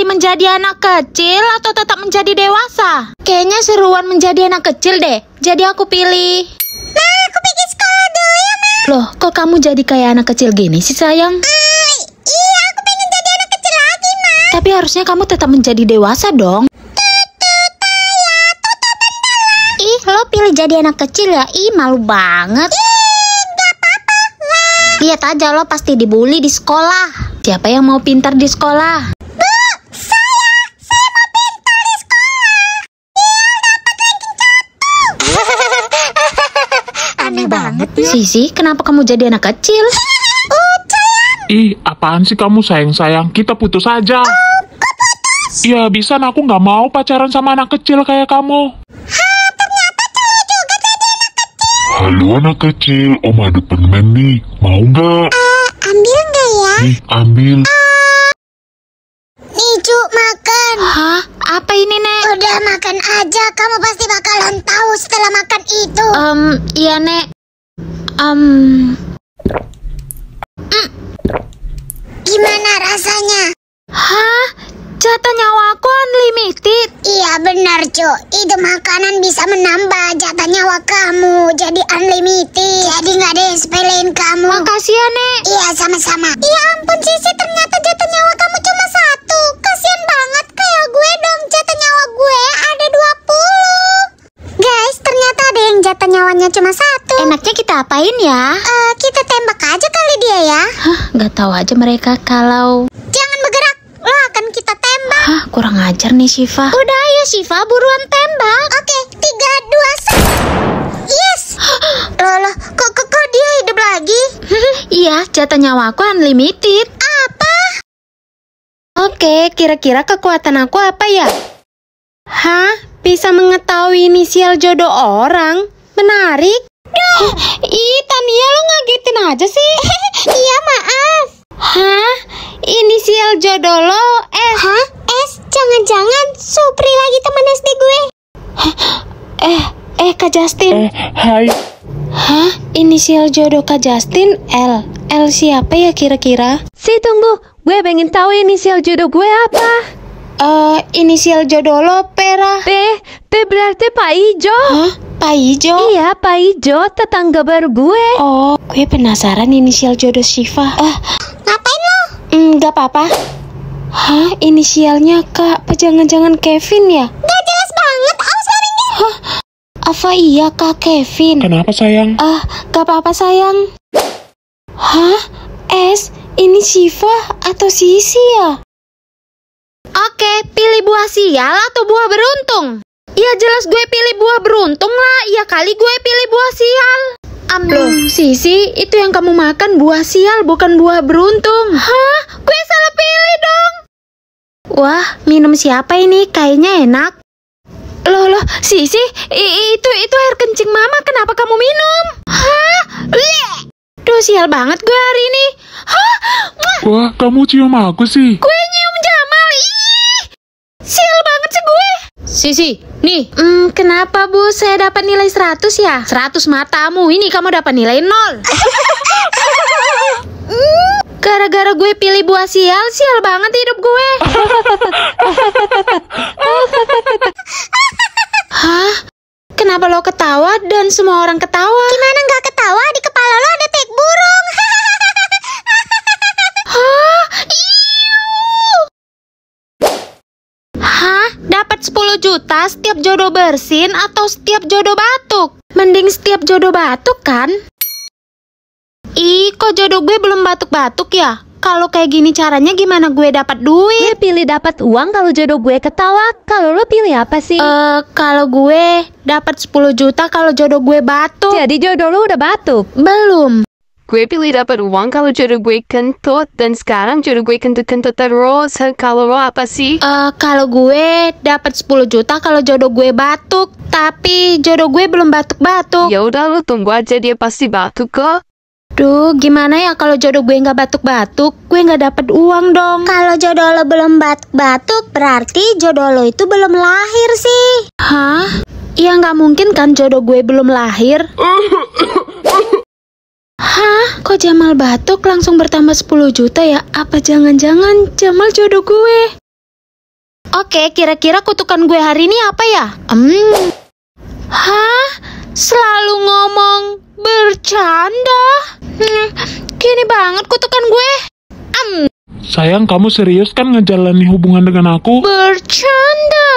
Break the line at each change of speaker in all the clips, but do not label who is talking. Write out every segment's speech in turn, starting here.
kembali menjadi anak kecil atau tetap menjadi dewasa? Kayaknya seruan menjadi anak kecil deh. Jadi aku pilih. Ma, nah, aku pergi sekolah dulu ya, Ma. Loh, kok kamu jadi kayak anak kecil gini sih, sayang? Uh, iya, aku pengen jadi anak kecil lagi, Ma. Tapi harusnya kamu tetap menjadi dewasa dong. Ih, lo pilih jadi anak kecil ya? Ih, malu banget. Ih. Lihat aja lo pasti dibully di sekolah. Siapa yang mau pintar di sekolah? banget ya. Sisi, kenapa kamu jadi anak kecil? Ih, apaan sih kamu sayang-sayang? Kita putus aja. Oh, putus? Ya, bisa. Aku nggak mau pacaran sama anak kecil kayak kamu. anak kecil. Halo anak kecil, om ada permen nih. Mau nggak? Uh, ambil nggak ya? Nih, ambil. Uh, eh, nih, cu, makan. Hah? Apa ini, Nek? Udah makan aja. Kamu pasti bakalan tahu setelah makan itu. Um, iya, Nek. Um, mm, gimana rasanya? Hah? Jatah nyawa aku unlimited? Iya benar cu, itu makanan bisa menambah jatah nyawa kamu jadi unlimited. Jadi nggak ada yang sepelein kamu. Makasih ya Nek. Iya sama-sama. Ya ampun Sisi ternyata jatah nyawa kamu cuma satu. Kasian banget kayak gue dong jatah nyawa gue ada 20. Guys ternyata ada yang jatah nyawanya cuma satu. Enaknya kita apain ya? Uh, kita tembak aja kali dia ya. Hah, nggak tahu aja mereka kalau... Jangan bergerak, lo akan kita tembak. Hah, kurang ajar nih Shiva. Udah ayo Shiva, buruan tembak. Oke, okay, tiga, dua, satu. Yes! Loh, kok, kok, kok dia hidup lagi? iya, jatah nyawa aku unlimited. Apa? Oke, okay, kira-kira kekuatan aku apa ya? Hah? Bisa mengetahui inisial jodoh orang? Menarik. Duh, ih Tania lo ngagetin aja sih. iya maaf. Hah? Inisial jodoh lo S. Hah? S? Jangan-jangan Supri lagi teman SD gue. Hah? Eh, eh Kak Justin. Eh, hai. Hah? Inisial jodoh Kak Justin L. L siapa ya kira-kira? Si tunggu, gue pengen tahu inisial jodoh gue apa. Eh, uh, inisial jodoh lo Pera. P, P berarti Pak Ijo. Hah? Pak Ijo? Iya, Pak Ijo, tetangga baru gue. Oh, gue penasaran inisial jodoh Syifa. Eh, uh, ngapain lo? Enggak hmm, mm, apa-apa. Hah, inisialnya Kak, apa jangan-jangan Kevin ya? Gak jelas banget, aku kali Hah, apa iya Kak Kevin? Kenapa sayang? Ah, uh, gak apa-apa sayang. Hah, S, ini Syifa atau Sisi ya? Oke, pilih buah sial atau buah beruntung? Ya jelas gue pilih buah beruntung lah. Ya kali gue pilih buah sial. Am Sisi, itu yang kamu makan buah sial bukan buah beruntung. Hah? Gue salah pilih dong. Wah, minum siapa ini? Kayaknya enak. Loh, loh, Sisi, itu itu air kencing mama. Kenapa kamu minum? Hah? Duh, sial banget gue hari ini. Hah? Wah, kamu cium aku sih. Gue Sisi, nih. Hmm, kenapa Bu? Saya dapat nilai 100 ya? 100 matamu, ini kamu dapat nilai 0. Gara-gara gue pilih buah sial, sial banget hidup gue. Hah? Kenapa lo ketawa dan semua orang ketawa? jodoh bersin atau setiap jodoh batuk? Mending setiap jodoh batuk kan? Ih, kok jodoh gue belum batuk-batuk ya? Kalau kayak gini caranya gimana gue dapat duit? Gue pilih dapat uang kalau jodoh gue ketawa. Kalau lo pilih apa sih? Eh, uh, kalau gue dapat 10 juta kalau jodoh gue batuk. Jadi jodoh lo udah batuk? Belum gue pilih dapat uang kalau jodoh gue kentut dan sekarang jodoh gue kentut-kentut terus. Kalau lo apa sih? Eh uh, kalau gue dapat 10 juta kalau jodoh gue batuk, tapi jodoh gue belum batuk-batuk. Ya udah lo tunggu aja dia pasti batuk kok. Duh, gimana ya kalau jodoh gue nggak batuk-batuk, gue nggak dapat uang dong. Kalau jodoh lo belum batuk-batuk, berarti jodoh lo itu belum lahir sih. Hah? Iya nggak mungkin kan jodoh gue belum lahir. Hah? Kok Jamal batuk langsung bertambah 10 juta ya? Apa jangan-jangan Jamal jodoh gue? Oke, kira-kira kutukan gue hari ini apa ya? Hmm. Hah? Selalu ngomong bercanda? Hmm, gini banget kutukan gue. Hmm. Sayang, kamu serius kan ngejalani hubungan dengan aku? Bercanda.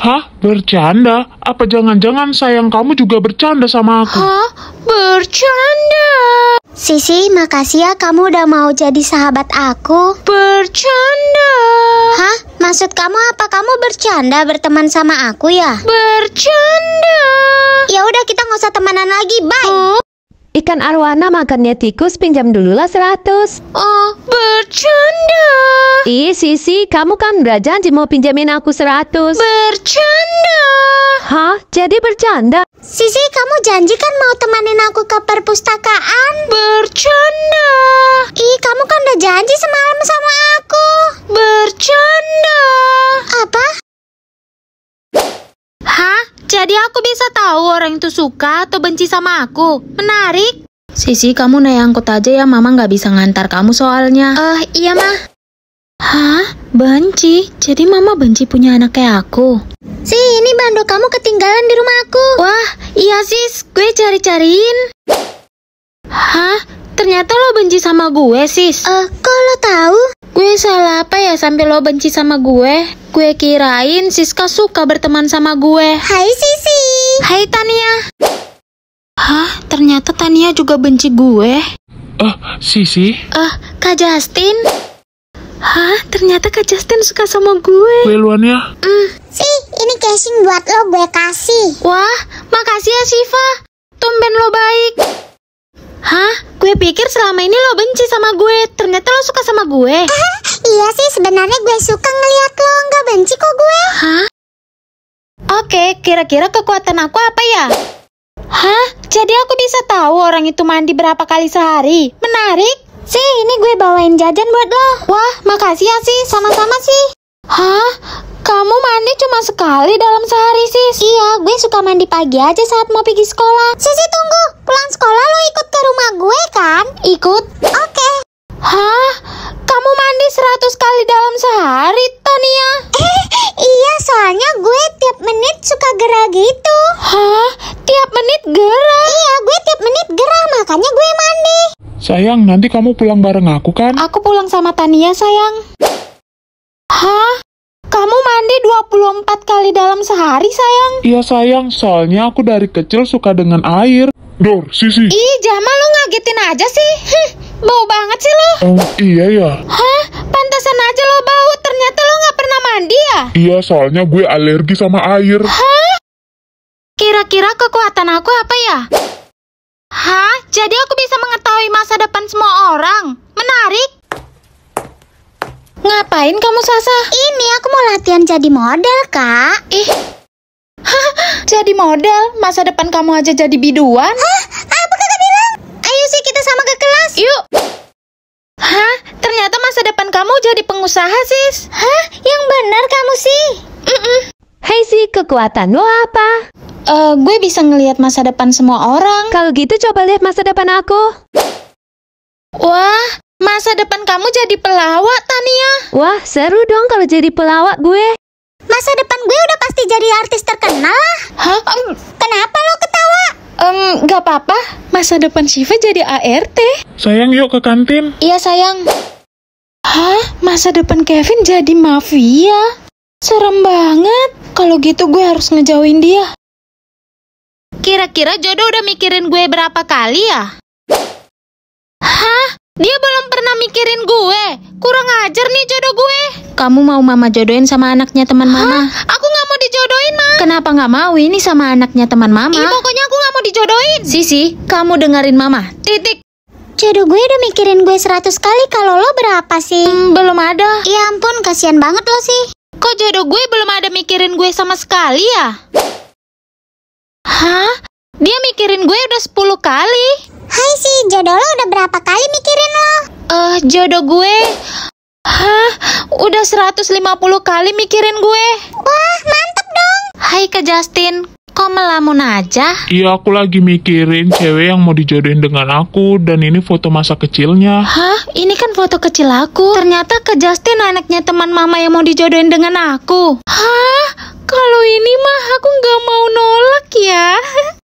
Hah? Bercanda? Apa jangan-jangan sayang kamu juga bercanda sama aku? Hah? Bercanda. Sisi, makasih ya kamu udah mau jadi sahabat aku. Bercanda. Hah? Maksud kamu apa kamu bercanda berteman sama aku ya? Bercanda. Ya udah kita nggak usah temenan lagi, bye. Oh. Ikan arwana makannya tikus pinjam dulu lah seratus. Oh, bercanda. Ih, Sisi, kamu kan berjanji mau pinjamin aku seratus. Bercanda. Hah, jadi bercanda? Sisi, kamu janji kan mau temanin aku ke perpustakaan? Bercanda. Ih, kamu kan udah janji semalam sama aku. suka atau benci sama aku? Menarik. Sisi, kamu naik angkot aja ya. Mama nggak bisa ngantar kamu soalnya. Eh, uh, iya, mah. Hah? Benci? Jadi mama benci punya anak kayak aku? Si, ini bando kamu ketinggalan di rumah aku. Wah, iya sis, gue cari-cariin. Hah? Ternyata lo benci sama gue, sis. Eh, uh, kok lo tahu? Gue salah apa ya sampai lo benci sama gue? Gue kirain Siska suka berteman sama gue. Hai, Sisi. Hai Tania. Hah, ternyata Tania juga benci gue. Eh, uh, Sisi? Eh, uh, Kak Justin? Hah, ternyata Kak Justin suka sama gue. Beluannya? Hmm. Sih, ini casing buat lo gue kasih. Wah, makasih ya Siva. Tumben lo baik. Hah? Gue pikir selama ini lo benci sama gue. Ternyata lo suka sama gue. iya sih, sebenarnya gue suka ngeliat lo. Nggak benci kok gue. Hah? Oke, kira-kira kekuatan aku apa ya? Hah? Jadi aku bisa tahu orang itu mandi berapa kali sehari? Menarik? Sih, ini gue bawain jajan buat lo. Wah, makasih ya sih. Sama-sama sih. Hah? Kamu mandi cuma sekali dalam sehari, sis? Iya, gue suka mandi pagi aja saat mau pergi sekolah. Sisi, tunggu. Pulang sekolah lo ikut ke rumah gue, kan? Ikut. Oke. Okay. Hah? Kamu mandi 100 kali dalam sehari, Tania. Eh, iya, soalnya gue tiap menit suka gerah gitu. Hah? Tiap menit gerah? Iya, gue tiap menit gerah, makanya gue mandi. Sayang, nanti kamu pulang bareng aku kan? Aku pulang sama Tania, sayang. Hah? Kamu mandi 24 kali dalam sehari, sayang? Iya, sayang. Soalnya aku dari kecil suka dengan air. Dor, Sisi. Ih, Jamal, lu ngagetin aja sih. Bau banget sih lo. Oh iya ya. Hah? Pantasan aja lo bau. Ternyata lo nggak pernah mandi ya? Iya, soalnya gue alergi sama air. Hah? Kira-kira kekuatan aku apa ya? Hah? Jadi aku bisa mengetahui masa depan semua orang? Menarik. Ngapain kamu, Sasa? Ini aku mau latihan jadi model, Kak. Ih. Hah, jadi model? Masa depan kamu aja jadi biduan? Hah? yuk. Hah? Ternyata masa depan kamu jadi pengusaha, Sis. Hah? Yang benar kamu sih. Mm-mm. Hei sih, kekuatan lo apa? Uh, gue bisa ngelihat masa depan semua orang. Kalau gitu coba lihat masa depan aku. Wah, masa depan kamu jadi pelawak, Tania. Wah, seru dong kalau jadi pelawak gue. Masa depan gue udah pasti jadi artis terkenal lah. Hah? Um, Kenapa lo ketawa? Um, gak apa-apa masa depan Shiva jadi ART. Sayang yuk ke kantin. Iya sayang. Hah? Masa depan Kevin jadi mafia? Serem banget. Kalau gitu gue harus ngejauhin dia. Kira-kira jodoh udah mikirin gue berapa kali ya? Hah? Dia belum pernah mikirin gue. Kurang ajar nih jodoh gue. Kamu mau mama jodohin sama anaknya teman mama? Hah? Kenapa nggak mau ini sama anaknya teman mama? Ih, pokoknya aku nggak mau dijodohin. Sisi, kamu dengerin mama. Titik. Jodoh gue udah mikirin gue seratus kali kalau lo berapa sih? Hmm, belum ada. Ya ampun, kasihan banget lo sih. Kok jodoh gue belum ada mikirin gue sama sekali ya? Hah? Dia mikirin gue udah 10 kali. Hai sih, jodoh lo udah berapa kali mikirin lo? Eh, uh, jodoh gue... Hah? Udah 150 kali mikirin gue. Wah, mantap. Hai ke Justin, kok melamun aja? Iya, aku lagi mikirin cewek yang mau dijodohin dengan aku dan ini foto masa kecilnya. Hah? Ini kan foto kecil aku. Ternyata ke Justin anaknya teman mama yang mau dijodohin dengan aku. Hah? Kalau ini mah aku nggak mau nolak ya.